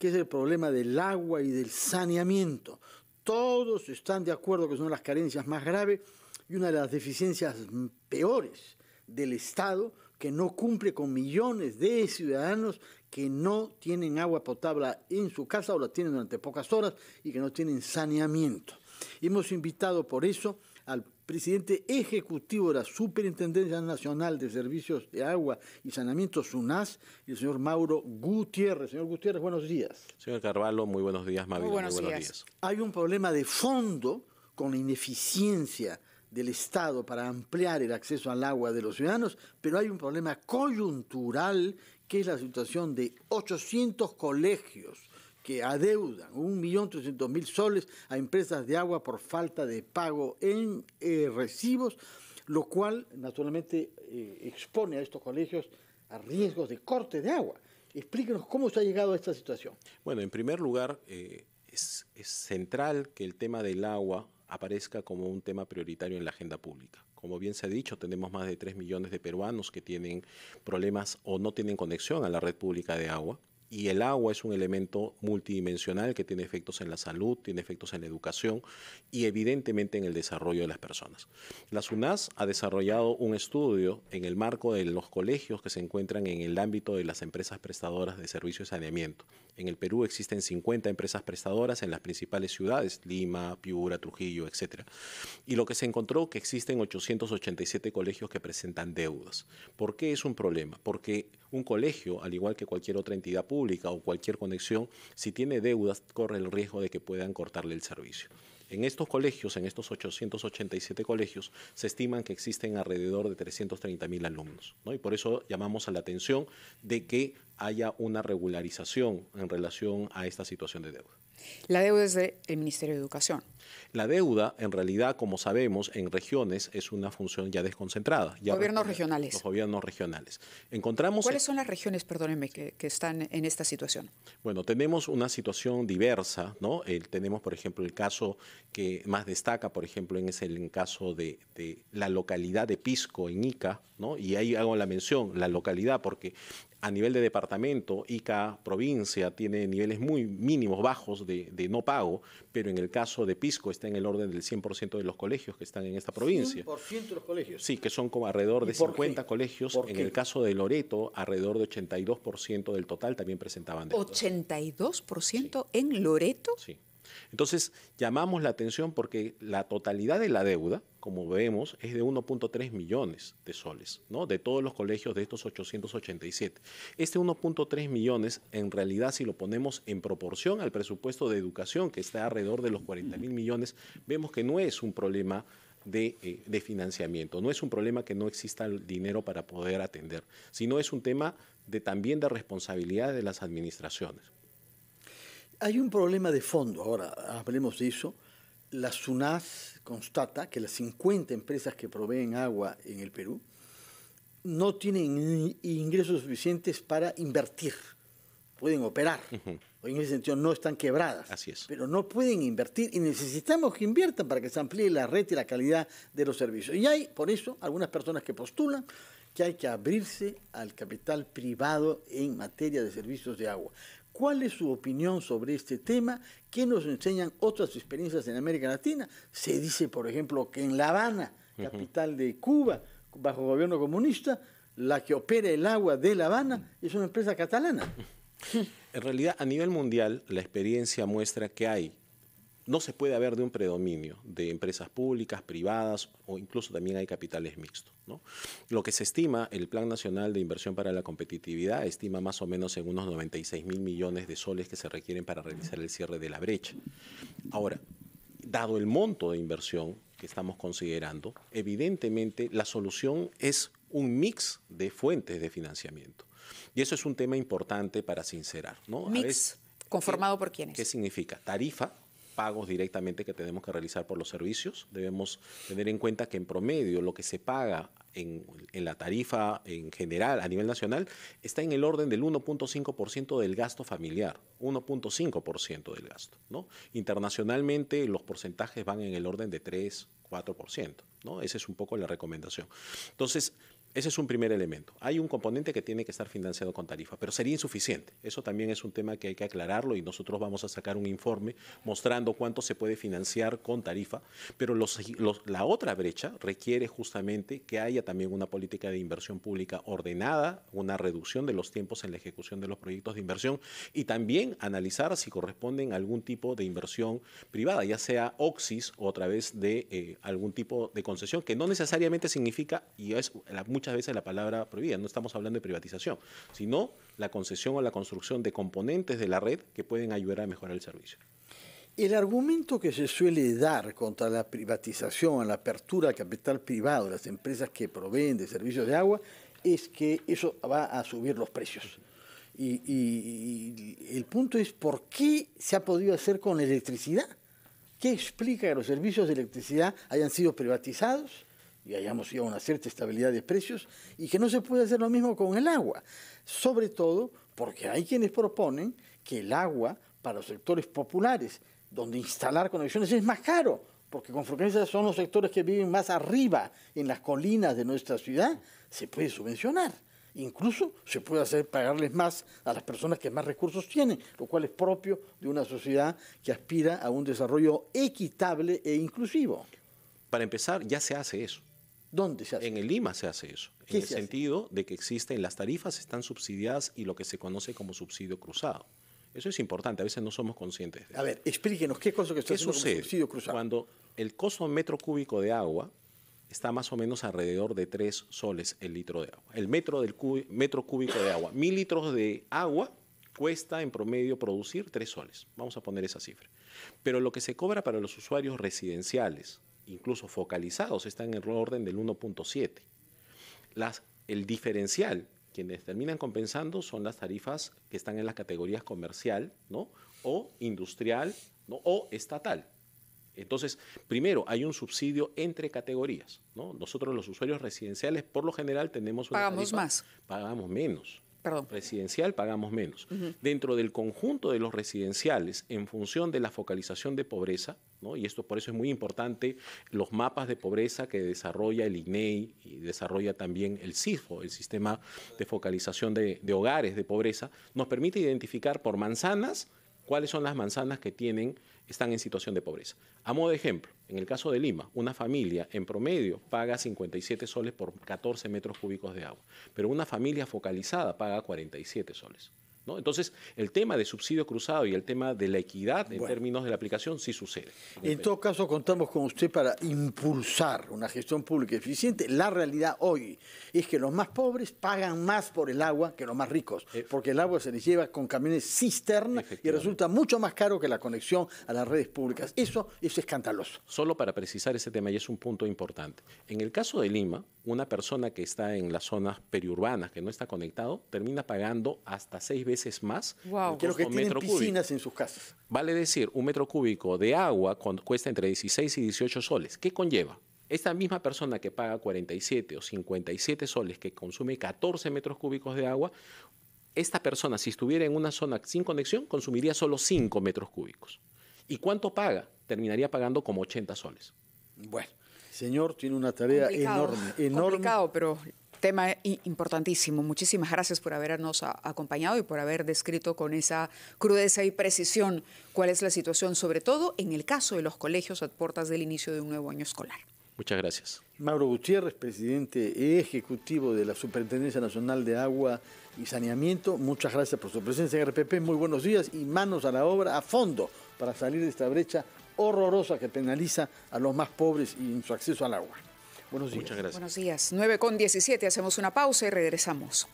que es el problema del agua y del saneamiento. Todos están de acuerdo que son las carencias más graves y una de las deficiencias peores del Estado que no cumple con millones de ciudadanos que no tienen agua potable en su casa o la tienen durante pocas horas y que no tienen saneamiento. Hemos invitado por eso al presidente ejecutivo de la Superintendencia Nacional de Servicios de Agua y Sanamiento, SUNAS, y el señor Mauro Gutiérrez. Señor Gutiérrez, buenos días. Señor Carvalho, muy buenos días, Muy buenos, días. días. Hay un problema de fondo con la ineficiencia del Estado para ampliar el acceso al agua de los ciudadanos, pero hay un problema coyuntural que es la situación de 800 colegios que adeudan 1.300.000 soles a empresas de agua por falta de pago en eh, recibos, lo cual naturalmente eh, expone a estos colegios a riesgos de corte de agua. Explíquenos cómo se ha llegado a esta situación. Bueno, en primer lugar, eh, es, es central que el tema del agua aparezca como un tema prioritario en la agenda pública. Como bien se ha dicho, tenemos más de 3 millones de peruanos que tienen problemas o no tienen conexión a la red pública de agua y el agua es un elemento multidimensional que tiene efectos en la salud, tiene efectos en la educación y evidentemente en el desarrollo de las personas. La SUNAS ha desarrollado un estudio en el marco de los colegios que se encuentran en el ámbito de las empresas prestadoras de servicios de saneamiento. En el Perú existen 50 empresas prestadoras en las principales ciudades, Lima, Piura, Trujillo, etc. Y lo que se encontró que existen 887 colegios que presentan deudas. ¿Por qué es un problema? Porque un colegio, al igual que cualquier otra entidad pública o cualquier conexión, si tiene deudas, corre el riesgo de que puedan cortarle el servicio. En estos colegios, en estos 887 colegios, se estiman que existen alrededor de 330 mil alumnos. Y por eso llamamos a la atención de que haya una regularización en relación a esta situación de deuda. La deuda es del Ministerio de Educación. La deuda, en realidad, como sabemos, en regiones es una función ya desconcentrada. Ya gobiernos regionales. Los gobiernos regionales. Encontramos ¿Cuáles son las regiones, perdónenme, que, que están en esta situación? Bueno, tenemos una situación diversa, ¿no? tenemos, por ejemplo, el caso que más destaca, por ejemplo, en es el caso de, de, la localidad de Pisco, en Ica, ¿no? Y ahí hago la mención, la localidad, porque a nivel de departamento y cada provincia tiene niveles muy mínimos, bajos de, no pago, pero en el caso de Pisco está en el orden del 100% de los colegios que están en esta provincia. 100% de los colegios. Sí, que son como alrededor de 50 colegios. En el caso de Loreto, alrededor de 82% del total también presentaban. Deudas. ¿82% en Loreto? Sí. Entonces, llamamos la atención porque la totalidad de la deuda, como vemos, es de 1.3 millones de soles, ¿no? De todos los colegios de estos 887. Este 1.3 millones, en realidad, si lo ponemos en proporción al presupuesto de educación, que está alrededor de los 40 mil millones, vemos que no es un problema de, eh, de, financiamiento. No es un problema que no exista el dinero para poder atender, sino es un tema de, también de responsabilidad de las administraciones. Hay un problema de fondo, ahora hablemos de eso. La SUNAS constata que las 50 empresas que proveen agua en el Perú no tienen ingresos suficientes para invertir. Pueden operar. En ese sentido, no están quebradas. Así es. Pero no pueden invertir y necesitamos que inviertan para que se amplíe la red y la calidad de los servicios. Y hay, por eso, algunas personas que postulan que hay que abrirse al capital privado en materia de servicios de agua. ¿Cuál es su opinión sobre este tema? ¿Qué nos enseñan otras experiencias en América Latina? Se dice, por ejemplo, que en La Habana, capital de Cuba, bajo gobierno comunista, la que opera el agua de La Habana es una empresa catalana. En realidad, a nivel mundial, la experiencia muestra que hay no se puede haber de un predominio de empresas públicas, privadas o incluso también hay capitales mixtos. ¿no? Lo que se estima, el Plan Nacional de Inversión para la Competitividad estima más o menos en unos 96 mil millones de soles que se requieren para realizar el cierre de la brecha. Ahora, dado el monto de inversión que estamos considerando, evidentemente la solución es un mix de fuentes de financiamiento. Y eso es un tema importante para sincerar. ¿no? ¿Mix conformado por quiénes? ¿Qué significa? Tarifa, pagos directamente que tenemos que realizar por los servicios. Debemos tener en cuenta que en promedio lo que se paga en, la tarifa en general a nivel nacional está en el orden del 1.5% del gasto familiar, 1.5% del gasto. ¿no? Internacionalmente los porcentajes van en el orden de 3, 4%. ¿no? Esa es un poco la recomendación. Entonces, ese es un primer elemento. Hay un componente que tiene que estar financiado con tarifa, pero sería insuficiente. Eso también es un tema que hay que aclararlo y nosotros vamos a sacar un informe mostrando cuánto se puede financiar con tarifa, pero los, la otra brecha requiere justamente que haya también una política de inversión pública ordenada, una reducción de los tiempos en la ejecución de los proyectos de inversión y también analizar si corresponden a algún tipo de inversión privada, ya sea OXIS o a través de eh, algún tipo de concesión, que no necesariamente significa, y es la, muchas veces la palabra prohibida, no estamos hablando de privatización, sino la concesión o la construcción de componentes de la red que pueden ayudar a mejorar el servicio. El argumento que se suele dar contra la privatización, la apertura al capital privado de las empresas que proveen de servicios de agua, es que eso va a subir los precios. Y, y, el punto es por qué se ha podido hacer con electricidad. ¿Qué explica que los servicios de electricidad hayan sido privatizados? y hayamos ido a una cierta estabilidad de precios, y que no se puede hacer lo mismo con el agua, sobre todo porque hay quienes proponen que el agua para los sectores populares, donde instalar conexiones es más caro, porque con frecuencia son los sectores que viven más arriba, en las colinas de nuestra ciudad, se puede subvencionar. Incluso se puede hacer pagarles más a las personas que más recursos tienen, lo cual es propio de una sociedad que aspira a un desarrollo equitable e inclusivo. Para empezar, ya se hace eso. ¿Dónde se hace? En el Lima se hace eso, en el sentido de que existen, las tarifas están subsidiadas y lo que se conoce como subsidio cruzado. Eso es importante, a veces no somos conscientes. De a ver, explíquenos qué cosa que está sucede subsidio cruzado. Cuando el costo metro cúbico de agua está más o menos alrededor de tres soles el litro de agua. El metro, del metro cúbico de agua. Mil litros de agua cuesta en promedio producir tres soles. Vamos a poner esa cifra. Pero lo que se cobra para los usuarios residenciales, incluso focalizados, están en el orden del 1.7. El diferencial, quienes terminan compensando son las tarifas que están en las categorías comercial, ¿no? O industrial, ¿no? O estatal. Entonces, primero, hay un subsidio entre categorías, Nosotros los usuarios residenciales, por lo general, tenemos una Pagamos más. Pagamos menos. Perdón. residencial pagamos menos. Dentro del conjunto de los residenciales, en función de la focalización de pobreza, ¿no? y esto por eso es muy importante, los mapas de pobreza que desarrolla el INEI e y desarrolla también el CIFO, el Sistema de Focalización de Hogares de Pobreza, nos permite identificar por manzanas cuáles son las manzanas que tienen, están en situación de pobreza. A modo de ejemplo, en el caso de Lima, una familia en promedio paga 57 soles por 14 metros cúbicos de agua, pero una familia focalizada paga 47 soles. Entonces, el tema de subsidio cruzado y el tema de la equidad en términos de la aplicación sí sucede. En todo caso, contamos con usted para impulsar una gestión pública eficiente. La realidad hoy es que los más pobres pagan más por el agua que los más ricos, eh. porque el agua se les lleva con camiones cisterna y resulta mucho más caro que la conexión a las redes públicas. Eso, es escandaloso. Solo para precisar ese tema, y es un punto importante. En el caso de Lima, una persona que está en las zonas periurbanas, que no está conectado, termina pagando hasta seis veces veces más wow. que los que tienen piscinas en sus casas. Vale decir, un metro cúbico de agua cuesta entre 16 y 18 soles. ¿Qué conlleva? Esta misma persona que paga 47 o 57 soles, que consume 14 metros cúbicos de agua, esta persona, si estuviera en una zona sin conexión, consumiría solo 5 metros cúbicos. ¿Y cuánto paga? Terminaría pagando como 80 soles. Bueno, señor, tiene una tarea enorme, enorme. Complicado, pero tema importantísimo. Muchísimas gracias por habernos acompañado y por haber descrito con esa crudeza y precisión cuál es la situación, sobre todo en el caso de los colegios a puertas del inicio de un nuevo año escolar. Muchas gracias. Mauro Gutiérrez, presidente ejecutivo de la Superintendencia Nacional de Agua y Saneamiento, muchas gracias por su presencia en RPP. Muy buenos días y manos a la obra a fondo para salir de esta brecha horrorosa que penaliza a los más pobres y en su acceso al agua. Buenos días. gracias. Buenos días. 9 con 17. Hacemos una pausa y regresamos.